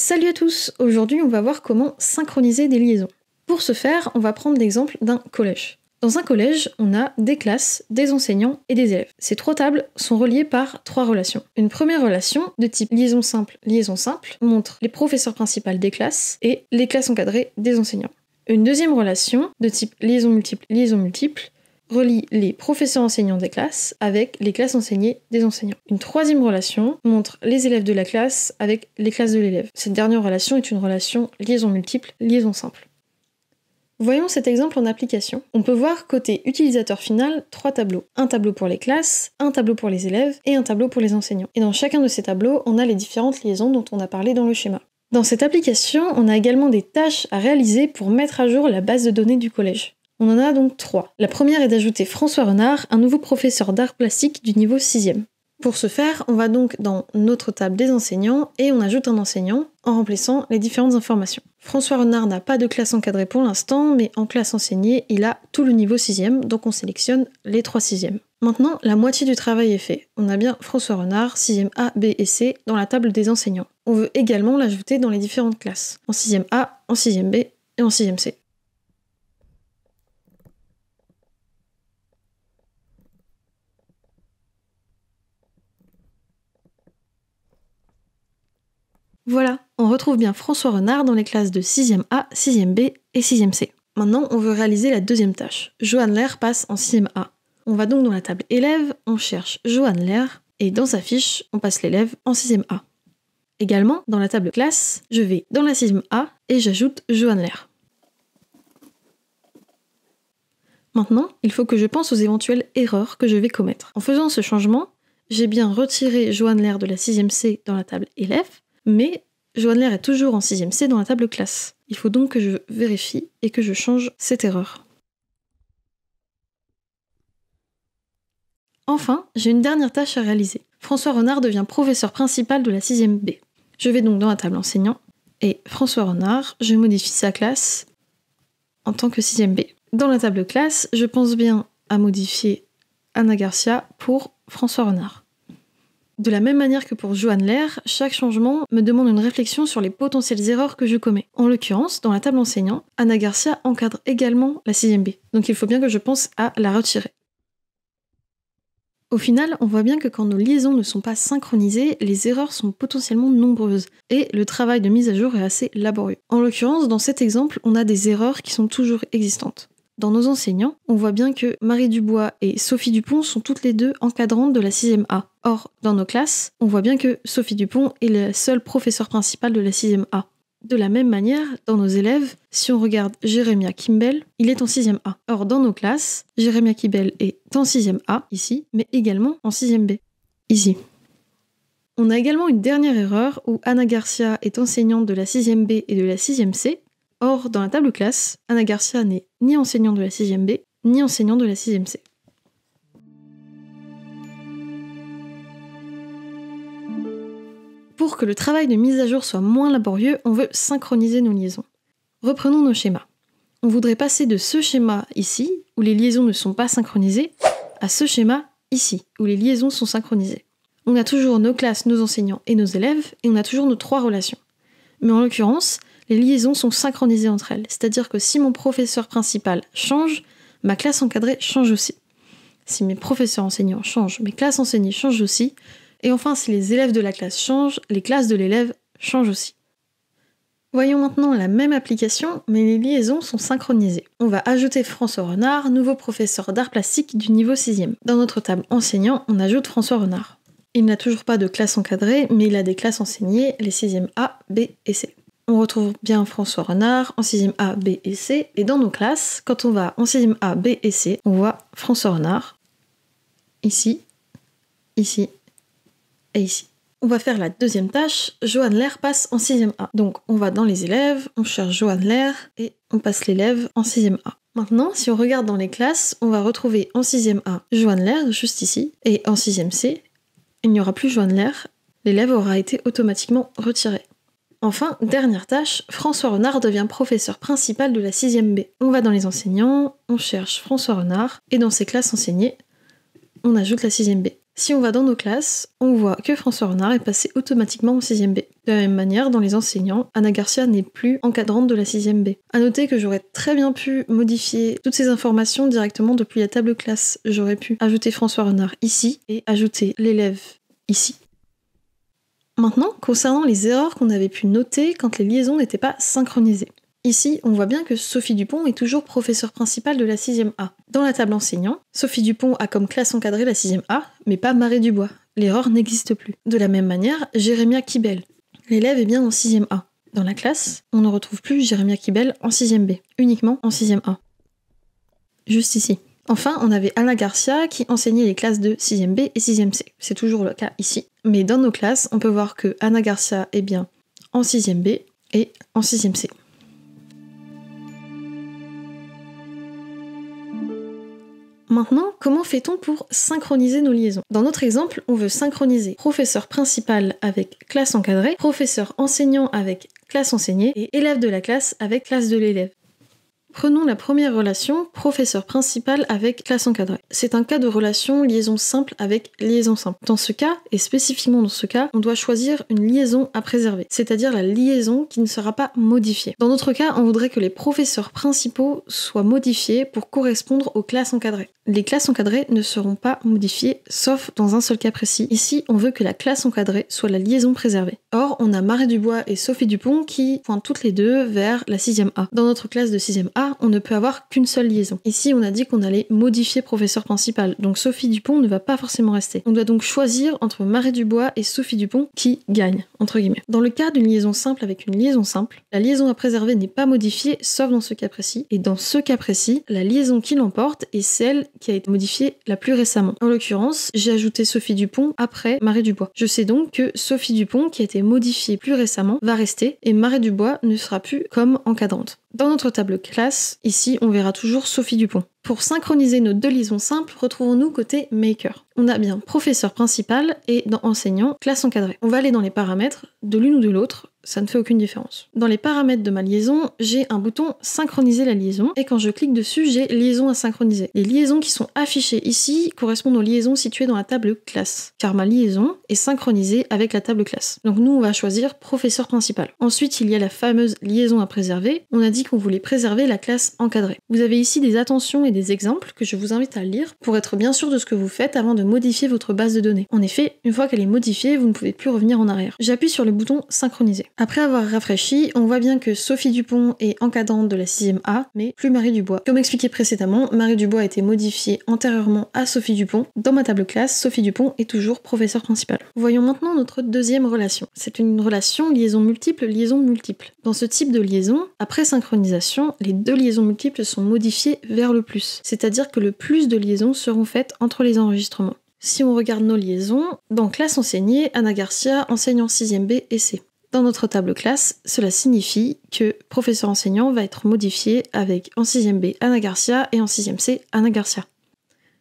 Salut à tous Aujourd'hui, on va voir comment synchroniser des liaisons. Pour ce faire, on va prendre l'exemple d'un collège. Dans un collège, on a des classes, des enseignants et des élèves. Ces trois tables sont reliées par trois relations. Une première relation, de type liaison simple, liaison simple, montre les professeurs principales des classes et les classes encadrées des enseignants. Une deuxième relation, de type liaison multiple, liaison multiple, relie les professeurs enseignants des classes avec les classes enseignées des enseignants. Une troisième relation montre les élèves de la classe avec les classes de l'élève. Cette dernière relation est une relation liaison multiple, liaison simple. Voyons cet exemple en application. On peut voir côté utilisateur final trois tableaux. Un tableau pour les classes, un tableau pour les élèves et un tableau pour les enseignants. Et dans chacun de ces tableaux, on a les différentes liaisons dont on a parlé dans le schéma. Dans cette application, on a également des tâches à réaliser pour mettre à jour la base de données du collège. On en a donc trois. La première est d'ajouter François Renard, un nouveau professeur d'art plastique du niveau 6e. Pour ce faire, on va donc dans notre table des enseignants et on ajoute un enseignant en remplaçant les différentes informations. François Renard n'a pas de classe encadrée pour l'instant, mais en classe enseignée, il a tout le niveau 6e, donc on sélectionne les trois 6e. Maintenant, la moitié du travail est fait. On a bien François Renard, 6e A, B et C, dans la table des enseignants. On veut également l'ajouter dans les différentes classes, en 6e A, en 6e B et en 6e C. Voilà, on retrouve bien François Renard dans les classes de 6e A, 6e B et 6e C. Maintenant, on veut réaliser la deuxième tâche. Joanne Lair passe en 6e A. On va donc dans la table élève, on cherche Joanne Lair, et dans sa fiche, on passe l'élève en 6e A. Également, dans la table classe, je vais dans la 6e A et j'ajoute Joanne Lair. Maintenant, il faut que je pense aux éventuelles erreurs que je vais commettre. En faisant ce changement, j'ai bien retiré Joanne Lair de la 6e C dans la table élève, mais Joanne est toujours en 6 e C dans la table classe. Il faut donc que je vérifie et que je change cette erreur. Enfin, j'ai une dernière tâche à réaliser. François Renard devient professeur principal de la 6 e B. Je vais donc dans la table enseignant et François Renard, je modifie sa classe en tant que 6 e B. Dans la table classe, je pense bien à modifier Anna Garcia pour François Renard. De la même manière que pour Johan Lair, chaque changement me demande une réflexion sur les potentielles erreurs que je commets. En l'occurrence, dans la table enseignant, Anna Garcia encadre également la 6 B, donc il faut bien que je pense à la retirer. Au final, on voit bien que quand nos liaisons ne sont pas synchronisées, les erreurs sont potentiellement nombreuses et le travail de mise à jour est assez laborieux. En l'occurrence, dans cet exemple, on a des erreurs qui sont toujours existantes. Dans nos enseignants, on voit bien que Marie Dubois et Sophie Dupont sont toutes les deux encadrantes de la 6e A. Or, dans nos classes, on voit bien que Sophie Dupont est la seule professeure principale de la 6e A. De la même manière, dans nos élèves, si on regarde Jérémia Kimbel, il est en 6e A. Or, dans nos classes, Jérémia Kimbel est en 6e A, ici, mais également en 6e B, ici. On a également une dernière erreur où Anna Garcia est enseignante de la 6e B et de la 6e C, Or, dans la table classe, Anna Garcia n'est ni enseignant de la 6e B, ni enseignant de la 6e C. Pour que le travail de mise à jour soit moins laborieux, on veut synchroniser nos liaisons. Reprenons nos schémas. On voudrait passer de ce schéma ici, où les liaisons ne sont pas synchronisées, à ce schéma ici, où les liaisons sont synchronisées. On a toujours nos classes, nos enseignants et nos élèves, et on a toujours nos trois relations. Mais en l'occurrence, les liaisons sont synchronisées entre elles. C'est-à-dire que si mon professeur principal change, ma classe encadrée change aussi. Si mes professeurs enseignants changent, mes classes enseignées changent aussi. Et enfin, si les élèves de la classe changent, les classes de l'élève changent aussi. Voyons maintenant la même application, mais les liaisons sont synchronisées. On va ajouter François Renard, nouveau professeur d'art plastique du niveau 6e. Dans notre table enseignant, on ajoute François Renard. Il n'a toujours pas de classe encadrée, mais il a des classes enseignées, les 6e A, B et C on retrouve bien François Renard en 6e A, B et C. Et dans nos classes, quand on va en 6e A, B et C, on voit François Renard ici, ici et ici. On va faire la deuxième tâche. Joanne Lair passe en 6e A. Donc on va dans les élèves, on cherche Joanne Lair et on passe l'élève en 6e A. Maintenant, si on regarde dans les classes, on va retrouver en 6e A Joanne Lair, juste ici, et en 6e C, il n'y aura plus Joanne Lair, l'élève aura été automatiquement retiré. Enfin, dernière tâche, François Renard devient professeur principal de la 6ème B. On va dans les enseignants, on cherche François Renard, et dans ses classes enseignées, on ajoute la 6ème B. Si on va dans nos classes, on voit que François Renard est passé automatiquement en 6ème B. De la même manière, dans les enseignants, Anna Garcia n'est plus encadrante de la 6ème B. À noter que j'aurais très bien pu modifier toutes ces informations directement depuis la table classe. J'aurais pu ajouter François Renard ici et ajouter l'élève ici. Maintenant, concernant les erreurs qu'on avait pu noter quand les liaisons n'étaient pas synchronisées. Ici, on voit bien que Sophie Dupont est toujours professeur principale de la 6e A. Dans la table enseignant, Sophie Dupont a comme classe encadrée la 6e A, mais pas Marie Dubois. L'erreur n'existe plus. De la même manière, Jérémia Kibel. L'élève est bien en 6e A. Dans la classe, on ne retrouve plus Jérémia Kibel en 6e B, uniquement en 6e A. Juste ici. Enfin, on avait Anna Garcia qui enseignait les classes de 6e B et 6e C. C'est toujours le cas ici. Mais dans nos classes, on peut voir que Anna Garcia est bien en 6e B et en 6e C. Maintenant, comment fait-on pour synchroniser nos liaisons Dans notre exemple, on veut synchroniser professeur principal avec classe encadrée, professeur enseignant avec classe enseignée et élève de la classe avec classe de l'élève. Prenons la première relation, professeur principal avec classe encadrée. C'est un cas de relation liaison simple avec liaison simple. Dans ce cas, et spécifiquement dans ce cas, on doit choisir une liaison à préserver, c'est-à-dire la liaison qui ne sera pas modifiée. Dans notre cas, on voudrait que les professeurs principaux soient modifiés pour correspondre aux classes encadrées. Les classes encadrées ne seront pas modifiées, sauf dans un seul cas précis. Ici, on veut que la classe encadrée soit la liaison préservée. Or, on a Marie Dubois et Sophie Dupont qui pointent toutes les deux vers la 6e A. Dans notre classe de 6e A, on ne peut avoir qu'une seule liaison. Ici, on a dit qu'on allait modifier professeur principal, donc Sophie Dupont ne va pas forcément rester. On doit donc choisir entre Marie Dubois et Sophie Dupont qui gagne, entre guillemets. Dans le cas d'une liaison simple avec une liaison simple, la liaison à préserver n'est pas modifiée, sauf dans ce cas précis. Et dans ce cas précis, la liaison qui l'emporte est celle qui a été modifiée la plus récemment. En l'occurrence, j'ai ajouté Sophie Dupont après Marie Dubois. Je sais donc que Sophie Dupont, qui a été modifiée plus récemment, va rester et Marie Dubois ne sera plus comme encadrante. Dans notre table classe, ici, on verra toujours Sophie Dupont. Pour synchroniser nos deux liaisons simples, retrouvons-nous côté maker. On a bien professeur principal et dans enseignant, classe encadrée. On va aller dans les paramètres de l'une ou de l'autre, ça ne fait aucune différence. Dans les paramètres de ma liaison, j'ai un bouton synchroniser la liaison et quand je clique dessus, j'ai liaison à synchroniser. Les liaisons qui sont affichées ici correspondent aux liaisons situées dans la table classe car ma liaison est synchronisée avec la table classe. Donc nous, on va choisir professeur principal. Ensuite, il y a la fameuse liaison à préserver. On a dit qu'on voulait préserver la classe encadrée. Vous avez ici des attentions et des exemples que je vous invite à lire pour être bien sûr de ce que vous faites avant de modifier votre base de données. En effet, une fois qu'elle est modifiée, vous ne pouvez plus revenir en arrière. J'appuie sur le bouton synchroniser. Après avoir rafraîchi, on voit bien que Sophie Dupont est encadrante de la 6ème A, mais plus Marie Dubois. Comme expliqué précédemment, Marie Dubois a été modifiée antérieurement à Sophie Dupont. Dans ma table classe, Sophie Dupont est toujours professeur principal. Voyons maintenant notre deuxième relation. C'est une relation liaison multiple, liaison multiple. Dans ce type de liaison, après synchronisation, les deux liaisons multiples sont modifiées vers le plus c'est-à-dire que le plus de liaisons seront faites entre les enregistrements. Si on regarde nos liaisons, dans classe enseignée, Anna Garcia enseigne 6e B et C. Dans notre table classe, cela signifie que professeur enseignant va être modifié avec en 6e B Anna Garcia et en 6e C Anna Garcia.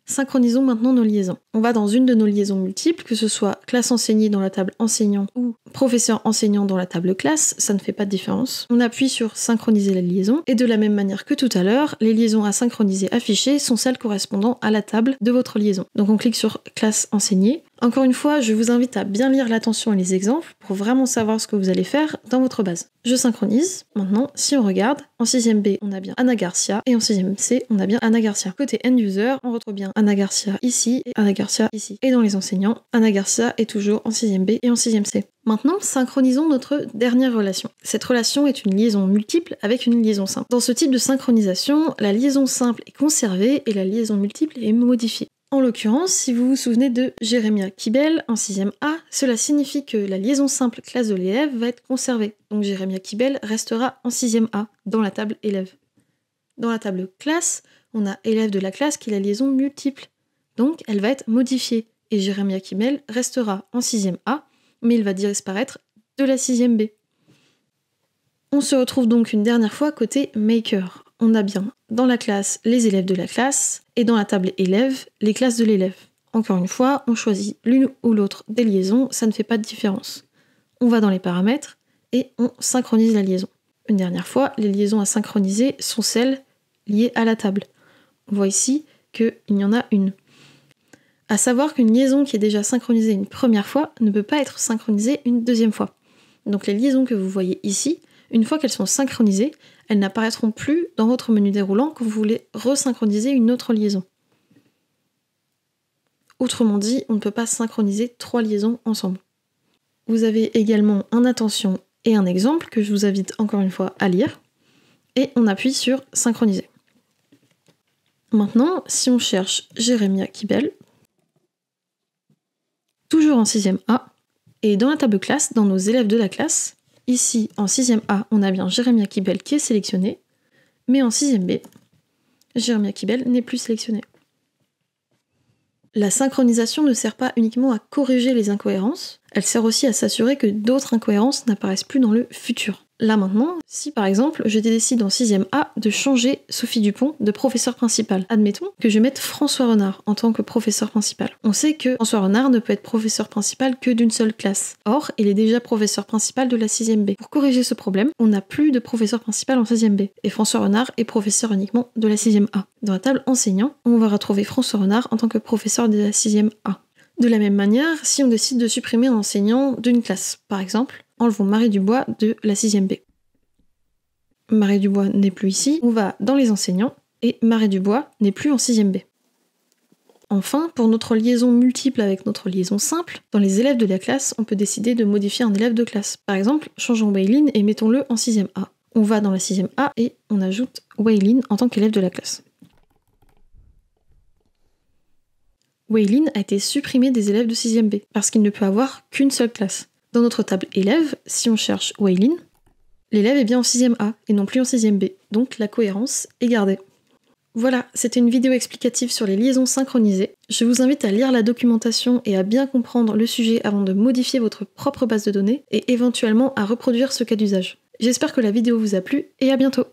Synchronisons maintenant nos liaisons. On va dans une de nos liaisons multiples, que ce soit classe enseignée dans la table enseignant ou professeur enseignant dans la table classe, ça ne fait pas de différence. On appuie sur synchroniser la liaison et de la même manière que tout à l'heure, les liaisons à synchroniser affichées sont celles correspondant à la table de votre liaison. Donc on clique sur classe enseignée encore une fois, je vous invite à bien lire l'attention et les exemples pour vraiment savoir ce que vous allez faire dans votre base. Je synchronise. Maintenant, si on regarde, en 6ème B, on a bien Anna Garcia et en 6ème C, on a bien Anna Garcia. Côté end user, on retrouve bien Anna Garcia ici et Anna Garcia ici. Et dans les enseignants, Anna Garcia est toujours en 6ème B et en 6 e C. Maintenant, synchronisons notre dernière relation. Cette relation est une liaison multiple avec une liaison simple. Dans ce type de synchronisation, la liaison simple est conservée et la liaison multiple est modifiée. En l'occurrence, si vous vous souvenez de Jérémia Kibel en 6e A, cela signifie que la liaison simple classe de l'élève va être conservée, donc Jérémia Kibel restera en 6e A, dans la table élève. Dans la table classe, on a élève de la classe qui est la liaison multiple, donc elle va être modifiée, et Jérémia Kibel restera en 6e A, mais il va disparaître de la 6e B. On se retrouve donc une dernière fois côté maker on a bien dans la classe les élèves de la classe et dans la table élève les classes de l'élève. Encore une fois, on choisit l'une ou l'autre des liaisons, ça ne fait pas de différence. On va dans les paramètres et on synchronise la liaison. Une dernière fois, les liaisons à synchroniser sont celles liées à la table. On voit ici qu'il y en a une. À savoir qu'une liaison qui est déjà synchronisée une première fois ne peut pas être synchronisée une deuxième fois. Donc les liaisons que vous voyez ici, une fois qu'elles sont synchronisées, elles n'apparaîtront plus dans votre menu déroulant quand vous voulez resynchroniser une autre liaison. Autrement dit, on ne peut pas synchroniser trois liaisons ensemble. Vous avez également un attention et un exemple que je vous invite encore une fois à lire. Et on appuie sur synchroniser. Maintenant, si on cherche Jérémia Kibel, toujours en 6e A, et dans la table classe, dans nos élèves de la classe, Ici, en 6e A, on a bien Jérémy Akibel qui est sélectionné, mais en 6e B, Jérémy Akibel n'est plus sélectionné. La synchronisation ne sert pas uniquement à corriger les incohérences, elle sert aussi à s'assurer que d'autres incohérences n'apparaissent plus dans le futur. Là maintenant, si par exemple je décide en 6 e A de changer Sophie Dupont de professeur principal, admettons que je mette François Renard en tant que professeur principal. On sait que François Renard ne peut être professeur principal que d'une seule classe. Or, il est déjà professeur principal de la 6ème B. Pour corriger ce problème, on n'a plus de professeur principal en 6e B. Et François Renard est professeur uniquement de la 6 e A. Dans la table enseignant, on va retrouver François Renard en tant que professeur de la 6ème A. De la même manière, si on décide de supprimer un enseignant d'une classe, par exemple, enlevons Marie Dubois de la 6ème B. Marie Dubois n'est plus ici, on va dans les enseignants, et Marie Dubois n'est plus en 6ème B. Enfin, pour notre liaison multiple avec notre liaison simple, dans les élèves de la classe, on peut décider de modifier un élève de classe. Par exemple, changeons Weylin et mettons-le en 6ème A. On va dans la 6ème A et on ajoute Weylin en tant qu'élève de la classe. Weylin a été supprimé des élèves de 6ème B parce qu'il ne peut avoir qu'une seule classe. Dans notre table élève, si on cherche Waylin, l'élève est bien en 6e A et non plus en 6e B, donc la cohérence est gardée. Voilà, c'était une vidéo explicative sur les liaisons synchronisées. Je vous invite à lire la documentation et à bien comprendre le sujet avant de modifier votre propre base de données et éventuellement à reproduire ce cas d'usage. J'espère que la vidéo vous a plu et à bientôt